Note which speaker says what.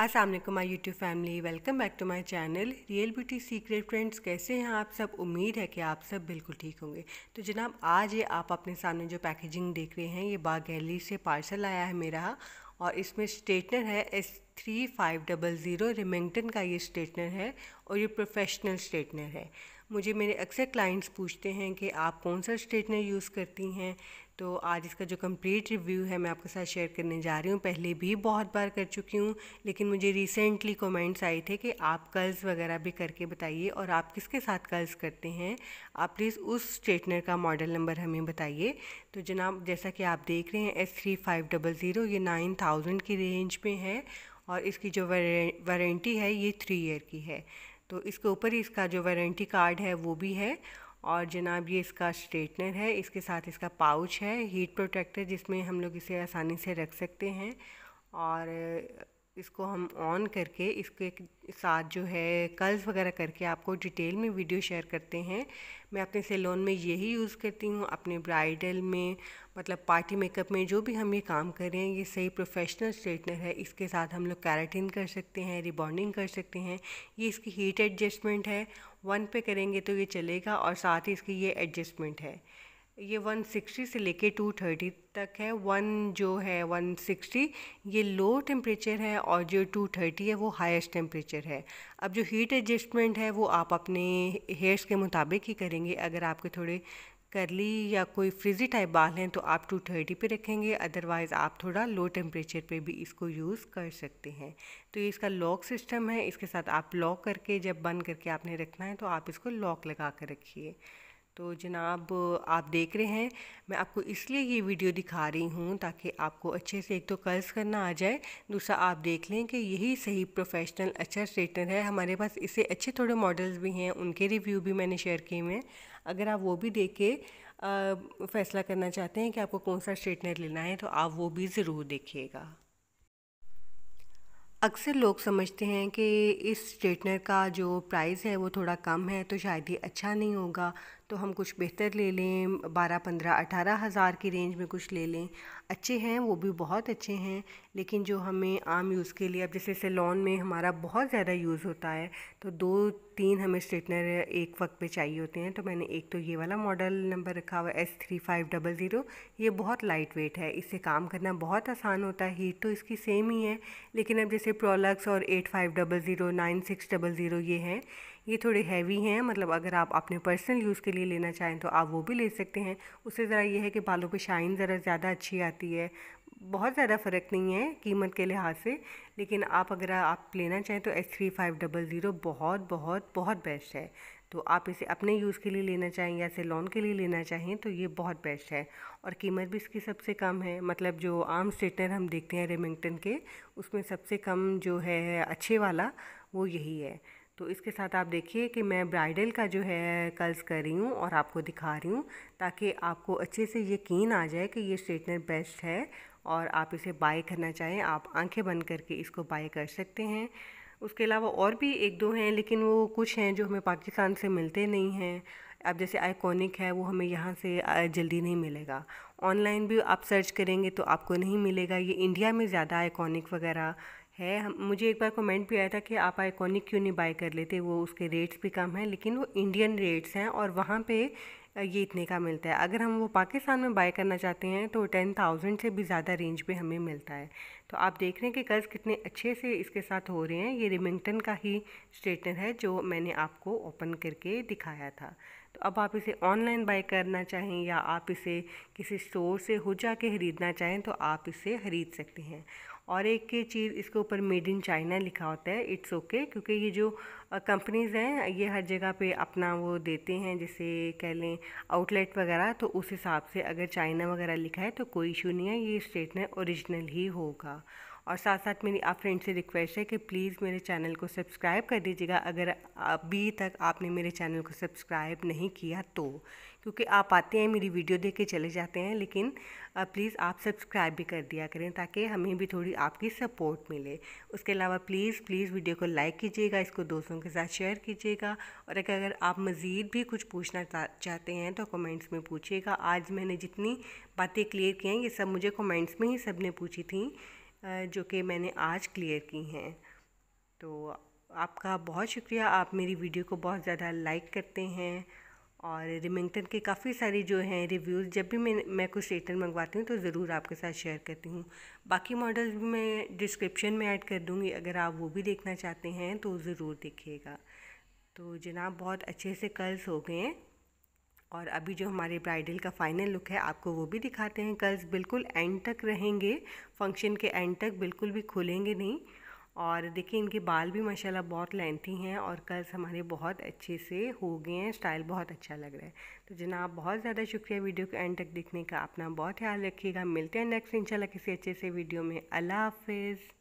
Speaker 1: अस्सलाम वालेकुम my YouTube family welcome back to my channel real beauty secret friends कैसे हैं आप सब उम्मीद है कि आप सब बिल्कुल ठीक होंगे तो जनाब आज ये आप अपने सामने जो पैकेजिंग देख रहे हैं ये बागैली से पार्सल आया है मेरा और इसमें स्ट्रेटनर है S three five double zero Remington का ये स्ट्रेटनर है और ये प्रोफेशनल स्ट्रेटनर है मुझे मेरे अक्सर क्लाइंट्स पूछते हैं कि आप कौन सा स्ट्रेटनर यूज़ करती हैं तो आज इसका जो कंप्लीट रिव्यू है मैं आपके साथ शेयर करने जा रही हूँ पहले भी बहुत बार कर चुकी हूँ लेकिन मुझे रिसेंटली कमेंट्स आए थे कि आप कर्ल्स वगैरह भी करके बताइए और आप किसके साथ कर्ल्स करते हैं आप प्लीज़ उस स्ट्रेटनर का मॉडल नंबर हमें बताइए तो जनाब जैसा कि आप देख रहे हैं S three five double zero ये नाइन थाउजेंड की रेंज में है और इसकी जो वारंटी है ये थ्री ईयर की है तो इसके ऊपर ही इसका जो वारंटी कार्ड है वो भी है और जनाब ये इसका स्ट्रेटनर है इसके साथ इसका पाउच है हीट प्रोटेक्टर जिसमें हम लोग इसे आसानी से रख सकते हैं और इसको हम ऑन करके इसके साथ जो है कल्स वगैरह करके आपको डिटेल में वीडियो शेयर करते हैं मैं अपने सेलोन में यही यूज़ करती हूँ अपने ब्राइडल में मतलब पार्टी मेकअप में जो भी हम ये काम कर रहे हैं ये सही प्रोफेशनल स्ट्रेटनर है इसके साथ हम लोग कैराटिन कर सकते हैं रिबॉन्डिंग कर सकते हैं ये इसकी हीट एडजस्टमेंट है वन पे करेंगे तो ये चलेगा और साथ ही इसकी ये एडजस्टमेंट है ये 160 से लेके 230 तक है वन जो है 160 ये लो टेम्परेचर है और जो 230 है वो हाईएस्ट टेम्परेचर है अब जो हीट एडजस्टमेंट है वो आप अपने हेयर्स के मुताबिक ही करेंगे अगर आपके थोड़े करली या कोई फ्रिजी टाइप बाल हैं तो आप टू थर्टी पे रखेंगे अदरवाइज़ आप थोड़ा लो टेम्परेचर पे भी इसको यूज़ कर सकते हैं तो ये इसका लॉक सिस्टम है इसके साथ आप लॉक करके जब बंद करके आपने रखना है तो आप इसको लॉक लगा कर रखिए तो जनाब आप देख रहे हैं मैं आपको इसलिए ये वीडियो दिखा रही हूँ ताकि आपको अच्छे से एक तो कर्ज करना आ जाए दूसरा आप देख लें कि यही सही प्रोफेशनल अच्छा स्ट्रेटनर है हमारे पास इसे अच्छे थोड़े मॉडल्स भी हैं उनके रिव्यू भी मैंने शेयर किए हुए हैं अगर आप वो भी देख के फ़ैसला करना चाहते हैं कि आपको कौन सा स्ट्रेटनर लेना है तो आप वो भी ज़रूर देखिएगा अक्सर लोग समझते हैं कि इस स्ट्रेटनर का जो प्राइस है वो थोड़ा कम है तो शायद ये अच्छा नहीं होगा तो हम कुछ बेहतर ले लें बारह पंद्रह अठारह हज़ार की रेंज में कुछ ले लें अच्छे हैं वो भी बहुत अच्छे हैं लेकिन जो हमें आम यूज़ के लिए अब जैसे सेलोन में हमारा बहुत ज़्यादा यूज़ होता है तो दो तीन हमें स्ट्रेटनर एक वक्त पे चाहिए होते हैं तो मैंने एक तो ये वाला मॉडल नंबर रखा हुआ S three five double zero ये बहुत लाइट वेट है इससे काम करना बहुत आसान होता है हीट तो इसकी सेम ही है लेकिन अब जैसे प्रोलक्स और eight five double zero nine six double zero ये हैं ये थोड़े हैवी हैं मतलब अगर आप अपने पर्सनल यूज़ के लिए लेना चाहें तो आप वो भी ले सकते हैं उससे ज़रा ये है कि बालों पे शाइन ज़रा ज़्यादा अच्छी आती है बहुत ज़्यादा फ़र्क नहीं है कीमत के लिहाज से लेकिन आप अगर आप लेना चाहें तो S three five double zero बहुत बहुत बहुत बेस्ट है तो आप इसे अपने यूज़ के लिए लेना चाहें या सेलोन के लिए लेना चाहें तो ये बहुत बेस्ट है और कीमत भी इसकी सबसे कम है मतलब जो आर्म स्ट्रेटनर हम देखते हैं रेमिंगटन के उसमें सबसे कम जो है अच्छे वाला वो यही है तो इसके साथ आप देखिए कि मैं ब्राइडल का जो है कर्ल्स कर रही हूँ और आपको दिखा रही हूँ ताकि आपको अच्छे से यकीन आ जाए कि ये स्ट्रेटनर बेस्ट है और आप इसे बाय करना चाहें आप आंखें बंद करके इसको बाय कर सकते हैं उसके अलावा और भी एक दो हैं लेकिन वो कुछ हैं जो हमें पाकिस्तान से मिलते नहीं हैं अब जैसे आइकॉनिक है वो हमें यहाँ से जल्दी नहीं मिलेगा ऑनलाइन भी आप सर्च करेंगे तो आपको नहीं मिलेगा ये इंडिया में ज़्यादा आइकॉनिक वगैरह है हम मुझे एक बार कमेंट भी आया था कि आप आइकॉनिक क्यों नहीं बाय कर लेते वो उसके रेट्स भी कम हैं लेकिन वो इंडियन रेट्स हैं और वहाँ पे ये इतने का मिलता है अगर हम वो पाकिस्तान में बाय करना चाहते हैं तो टेन थाउजेंड से भी ज़्यादा रेंज पे हमें मिलता है तो आप देख रहे हैं कि कर्ज कितने अच्छे से इसके साथ हो रहे हैं ये रिमिंगटन का ही स्ट्रेटनर है जो मैंने आपको ओपन करके दिखाया था तो अब आप इसे ऑनलाइन बाय करना चाहें या आप इसे किसी स्टोर से हो जा ख़रीदना चाहें तो आप इसे ख़रीद सकते हैं और एक चीज़ इसके ऊपर मेड इन चाइना लिखा होता है इट्स ओके okay, क्योंकि ये जो कंपनीज़ हैं ये हर जगह पे अपना वो देते हैं जैसे कह लें आउटलेट वगैरह तो उस हिसाब से अगर चाइना वगैरह लिखा है तो कोई इशू नहीं है ये स्टेटमेंट ओरिजिनल ही होगा और साथ साथ मेरी आप फ्रेंड से रिक्वेस्ट है कि प्लीज़ मेरे चैनल को सब्सक्राइब कर दीजिएगा अगर अभी तक आपने मेरे चैनल को सब्सक्राइब नहीं किया तो क्योंकि आप आते हैं मेरी वीडियो देख के चले जाते हैं लेकिन प्लीज़ आप सब्सक्राइब भी कर दिया करें ताकि हमें भी थोड़ी आपकी सपोर्ट मिले उसके अलावा प्लीज़ प्लीज़ वीडियो को लाइक कीजिएगा इसको दोस्तों के साथ शेयर कीजिएगा और अगर आप मज़ीद भी कुछ पूछना चाहते हैं तो कमेंट्स में पूछिएगा आज मैंने जितनी बातें क्लियर की हैं ये सब मुझे कमेंट्स में ही सब ने पूछी थी जो कि मैंने आज क्लियर की हैं तो आपका बहुत शुक्रिया आप मेरी वीडियो को बहुत ज़्यादा लाइक करते हैं और रिमिंगटन के काफ़ी सारे जो हैं रिव्यूज़ जब भी मैं मैं कुछ रेटन मंगवाती हूँ तो ज़रूर आपके साथ शेयर करती हूँ बाकी मॉडल्स भी मैं डिस्क्रिप्शन में ऐड कर दूँगी अगर आप वो भी देखना चाहते हैं तो ज़रूर देखिएगा तो जनाब बहुत अच्छे से कर्ल्स हो गए हैं और अभी जो हमारे ब्राइडल का फाइनल लुक है आपको वो भी दिखाते हैं कल्स बिल्कुल एंड तक रहेंगे फंक्शन के एंड तक बिल्कुल भी खुलेंगे नहीं और देखिए इनके बाल भी माशाल्लाह बहुत लेंथी हैं और कल्स हमारे बहुत अच्छे से हो गए हैं स्टाइल बहुत अच्छा लग रहा है तो जनाब बहुत ज़्यादा शुक्रिया वीडियो के एंड तक देखने का अपना बहुत ख्याल रखिएगा मिलते हैं नेक्स्ट इंशाल्लाह किसी अच्छे से वीडियो में अल्लाह हाफिज़